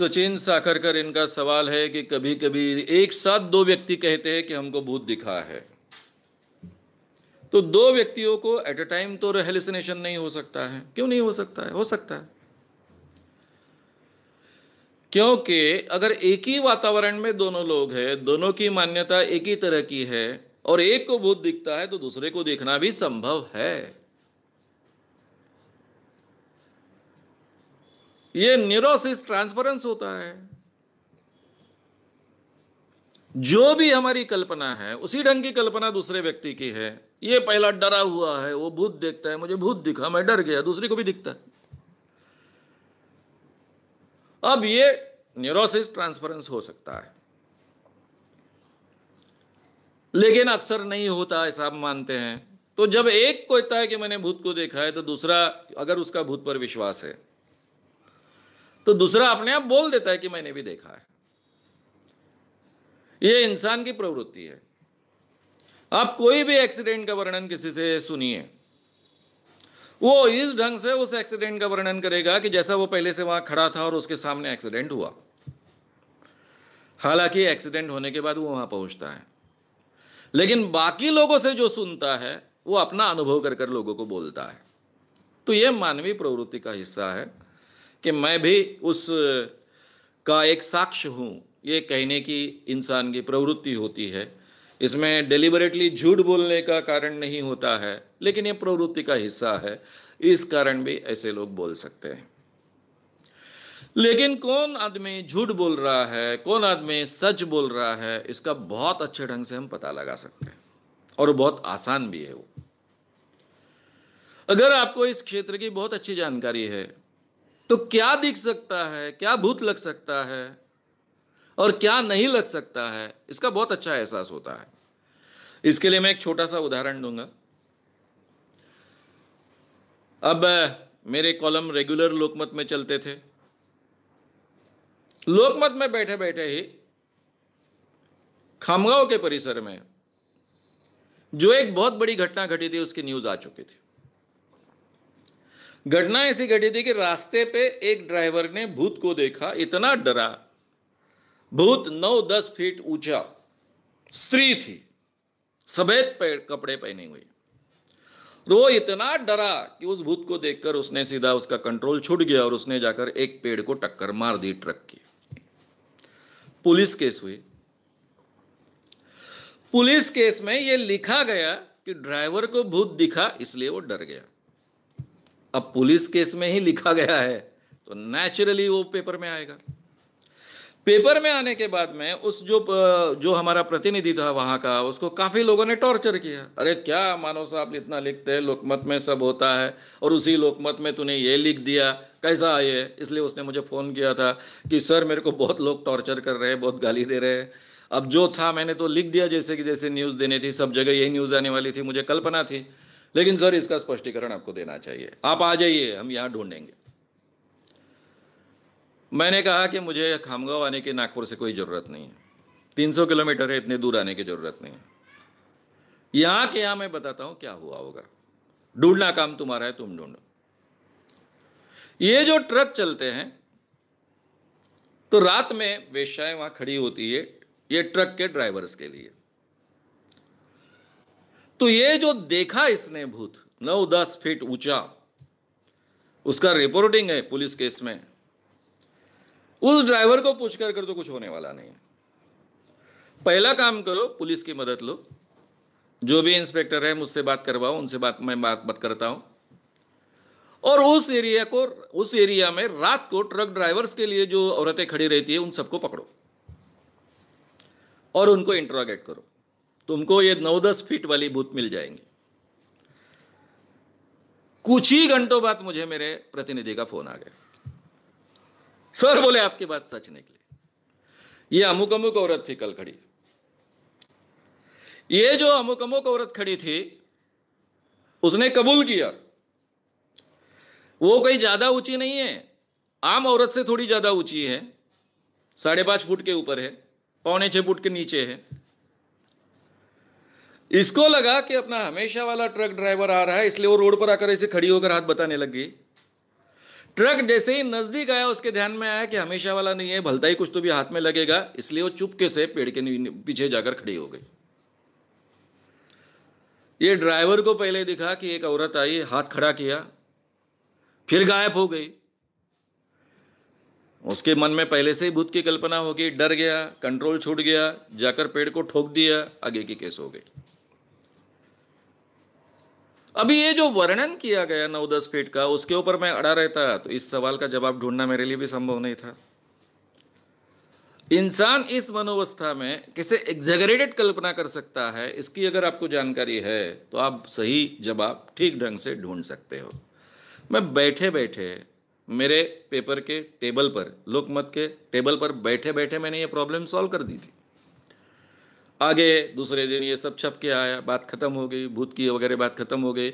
सचिन साखरकर इनका सवाल है कि कभी कभी एक साथ दो व्यक्ति कहते हैं कि हमको भूत दिखा है तो दो व्यक्तियों को एट अ टाइम तो रेहलिसनेशन नहीं हो सकता है क्यों नहीं हो सकता है हो सकता है क्योंकि अगर एक ही वातावरण में दोनों लोग हैं दोनों की मान्यता एक ही तरह की है और एक को भूत दिखता है तो दूसरे को देखना भी संभव है ये न्यूरोसिस ट्रांसफरेंस होता है जो भी हमारी कल्पना है उसी ढंग की कल्पना दूसरे व्यक्ति की है ये पहला डरा हुआ है वो भूत देखता है मुझे भूत दिखा मैं डर गया दूसरे को भी दिखता है अब ये न्यूरोसिस ट्रांसफरेंस हो सकता है लेकिन अक्सर नहीं होता ऐसा हम मानते हैं तो जब एक कोता है कि मैंने भूत को देखा है तो दूसरा अगर उसका भूत पर विश्वास है तो दूसरा अपने आप बोल देता है कि मैंने भी देखा है यह इंसान की प्रवृत्ति है आप कोई भी एक्सीडेंट का वर्णन किसी से सुनिए वो इस ढंग से उस एक्सीडेंट का वर्णन करेगा कि जैसा वो पहले से वहां खड़ा था और उसके सामने एक्सीडेंट हुआ हालांकि एक्सीडेंट होने के बाद वो वहां पहुंचता है लेकिन बाकी लोगों से जो सुनता है वो अपना अनुभव कर कर लोगों को बोलता है तो ये मानवीय प्रवृत्ति का हिस्सा है कि मैं भी उस का एक साक्ष्य हूँ ये कहने की इंसान की प्रवृत्ति होती है इसमें डेलिबरेटली झूठ बोलने का कारण नहीं होता है लेकिन ये प्रवृत्ति का हिस्सा है इस कारण भी ऐसे लोग बोल सकते हैं लेकिन कौन आदमी झूठ बोल रहा है कौन आदमी सच बोल रहा है इसका बहुत अच्छे ढंग से हम पता लगा सकते हैं और बहुत आसान भी है वो अगर आपको इस क्षेत्र की बहुत अच्छी जानकारी है तो क्या दिख सकता है क्या भूत लग सकता है और क्या नहीं लग सकता है इसका बहुत अच्छा एहसास होता है इसके लिए मैं एक छोटा सा उदाहरण दूंगा अब मेरे कॉलम रेगुलर लोकमत में चलते थे लोकमत में बैठे बैठे ही खामगांव के परिसर में जो एक बहुत बड़ी घटना घटी थी उसकी न्यूज आ चुकी थी घटना ऐसी घटी थी कि रास्ते पे एक ड्राइवर ने भूत को देखा इतना डरा भूत नौ दस फीट ऊंचा स्त्री थी सफेद कपड़े पहने हुए तो वो इतना डरा कि उस भूत को देखकर उसने सीधा उसका कंट्रोल छूट गया और उसने जाकर एक पेड़ को टक्कर मार दी ट्रक की पुलिस केस हुई पुलिस केस में यह लिखा गया कि ड्राइवर को भूत दिखा इसलिए वो डर गया अब पुलिस केस में ही लिखा गया है तो नेचुरली वो पेपर में आएगा पेपर में आने के बाद में उस जो जो हमारा प्रतिनिधि था वहाँ का उसको काफ़ी लोगों ने टॉर्चर किया अरे क्या मानो साहब इतना लिखते हैं लोकमत में सब होता है और उसी लोकमत में तूने ये लिख दिया कैसा आए इसलिए उसने मुझे फ़ोन किया था कि सर मेरे को बहुत लोग टॉर्चर कर रहे हैं बहुत गाली दे रहे हैं अब जो था मैंने तो लिख दिया जैसे कि जैसे न्यूज़ देनी थी सब जगह यही न्यूज़ आने वाली थी मुझे कल्पना थी लेकिन सर इसका स्पष्टीकरण आपको देना चाहिए आप आ जाइए हम यहां ढूंढेंगे मैंने कहा कि मुझे खामगांव आने की नागपुर से कोई ज़रूरत नहीं है 300 किलोमीटर है इतने दूर आने की ज़रूरत नहीं है यहां के यहां मैं बताता हूं क्या हुआ होगा ढूंढना काम तुम्हारा है तुम ढूंढो ये जो ट्रक चलते हैं तो रात में वेश्याएं वहां खड़ी होती है ये ट्रक के ड्राइवर्स के लिए तो ये जो देखा इसने भूत नौ दस फीट ऊंचा उसका रिपोर्टिंग है पुलिस केस में उस ड्राइवर को पूछ कर कर तो कुछ होने वाला नहीं पहला काम करो पुलिस की मदद लो जो भी इंस्पेक्टर है मुझसे बात करवाओ उनसे बात मैं बात बात करता हूं और उस एरिया को उस एरिया में रात को ट्रक ड्राइवर्स के लिए जो औरतें खड़ी रहती है उन सबको पकड़ो और उनको इंट्रोगेट करो तुमको ये नौ दस फीट वाली भूत मिल जाएंगी कुछ ही घंटों बाद मुझे मेरे प्रतिनिधि का फोन आ गया सर बोले आपकी बात सच निकली ये अमुक अमुक औरत थी कल खड़ी ये जो अमुक अमुक औरत खड़ी थी उसने कबूल किया वो कहीं ज्यादा ऊंची नहीं है आम औरत से थोड़ी ज्यादा ऊंची है साढ़े पांच फुट के ऊपर है पौने छह फुट के नीचे है इसको लगा कि अपना हमेशा वाला ट्रक ड्राइवर आ रहा है इसलिए वो रोड पर आकर ऐसे खड़ी होकर हाथ बताने लग गई ट्रक जैसे ही नज़दीक आया उसके ध्यान में आया कि हमेशा वाला नहीं है भलता ही कुछ तो भी हाथ में लगेगा इसलिए वो चुपके से पेड़ के पीछे जाकर खड़ी हो गई ये ड्राइवर को पहले दिखा कि एक औरत आई हाथ खड़ा किया फिर गायब हो गई उसके मन में पहले से ही भूत की कल्पना हो गई डर गया कंट्रोल छूट गया जाकर पेड़ को ठोक दिया आगे की केस हो गई अभी ये जो वर्णन किया गया नौ दस फीट का उसके ऊपर मैं अड़ा रहता तो इस सवाल का जवाब ढूंढना मेरे लिए भी संभव नहीं था इंसान इस मनोवस्था में किसे एग्जेगरेटेड कल्पना कर सकता है इसकी अगर आपको जानकारी है तो आप सही जवाब ठीक ढंग से ढूंढ सकते हो मैं बैठे बैठे मेरे पेपर के टेबल पर लोकमत के टेबल पर बैठे बैठे मैंने ये प्रॉब्लम सॉल्व कर दी थी आगे दूसरे दिन ये सब छप के आया बात खत्म हो गई भूत की वगैरह बात खत्म हो गई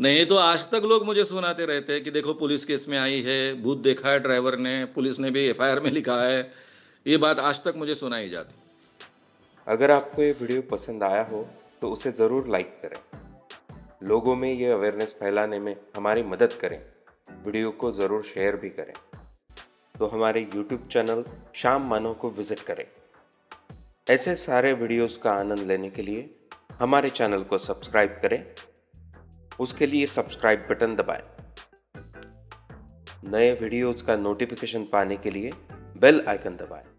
नहीं तो आज तक लोग मुझे सुनाते रहते हैं कि देखो पुलिस केस में आई है भूत देखा है ड्राइवर ने पुलिस ने भी एफ में लिखा है ये बात आज तक मुझे सुनाई जाती अगर आपको ये वीडियो पसंद आया हो तो उसे ज़रूर लाइक करें लोगों में ये अवेयरनेस फैलाने में हमारी मदद करें वीडियो को ज़रूर शेयर भी करें तो हमारे यूट्यूब चैनल शाम मानो को विज़िट करें ऐसे सारे वीडियोस का आनंद लेने के लिए हमारे चैनल को सब्सक्राइब करें उसके लिए सब्सक्राइब बटन दबाएं। नए वीडियोस का नोटिफिकेशन पाने के लिए बेल आइकन दबाएं।